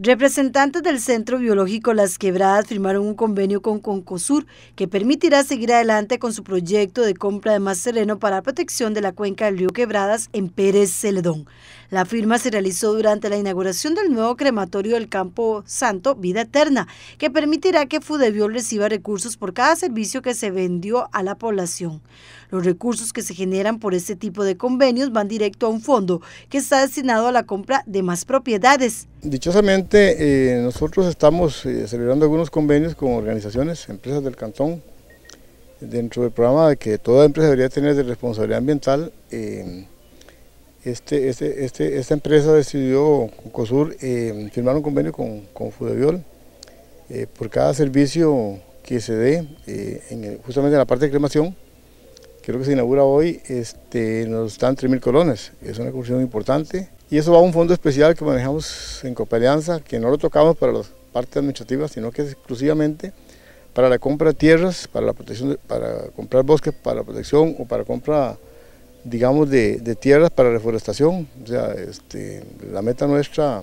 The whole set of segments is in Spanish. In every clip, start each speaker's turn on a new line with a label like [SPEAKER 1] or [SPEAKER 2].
[SPEAKER 1] Representantes del Centro Biológico Las Quebradas firmaron un convenio con Concosur que permitirá seguir adelante con su proyecto de compra de más terreno para protección de la cuenca del río Quebradas en Pérez Celedón. La firma se realizó durante la inauguración del nuevo crematorio del Campo Santo Vida Eterna, que permitirá que Fudebiol reciba recursos por cada servicio que se vendió a la población. Los recursos que se generan por este tipo de convenios van directo a un fondo que está destinado a la compra de más propiedades.
[SPEAKER 2] Dichosamente eh, nosotros estamos eh, celebrando algunos convenios con organizaciones, empresas del cantón, dentro del programa de que toda empresa debería tener de responsabilidad ambiental. Eh, este, este, este, esta empresa decidió, COSUR, firmar un convenio con, con Fudeviol por cada servicio que se dé, justamente en la parte de cremación, creo que se inaugura hoy, nos dan 3.000 colones, es una construcción importante y eso va a un fondo especial que manejamos en Alianza, que no lo tocamos para las partes administrativas, sino que es exclusivamente para la compra de tierras, para la protección, para comprar bosques para protección o para compra, digamos, de, tierras para reforestación. O sea, este, la meta nuestra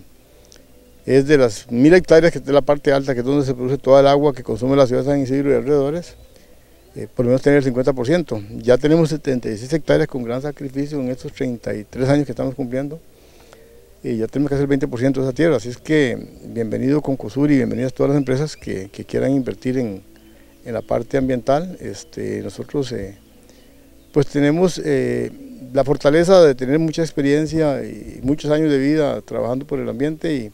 [SPEAKER 2] es de las mil hectáreas que es la parte alta, que es donde se produce toda el agua que consume la ciudad de San Isidro y alrededores, eh, por lo menos tener el 50%. Ya tenemos 76 hectáreas con gran sacrificio en estos 33 años que estamos cumpliendo y ya tenemos que hacer el 20% de esa tierra. Así es que bienvenido Concosur y bienvenidas todas las empresas que, quieran invertir en, la parte ambiental. Este, nosotros eh, pues tenemos eh, la fortaleza de tener mucha experiencia y muchos años de vida trabajando por el ambiente y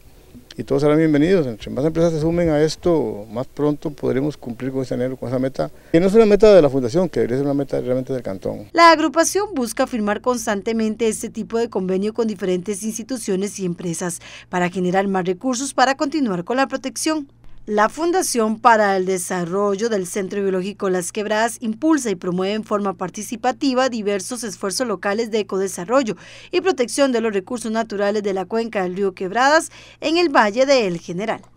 [SPEAKER 2] y todos serán bienvenidos. Entre más empresas se sumen a esto, más pronto podremos cumplir con ese anhelo, con esa meta, que no es una meta de la Fundación, que debería ser una meta realmente del Cantón.
[SPEAKER 1] La agrupación busca firmar constantemente este tipo de convenio con diferentes instituciones y empresas para generar más recursos para continuar con la protección. La Fundación para el Desarrollo del Centro Biológico Las Quebradas impulsa y promueve en forma participativa diversos esfuerzos locales de ecodesarrollo y protección de los recursos naturales de la cuenca del río Quebradas en el Valle de El General.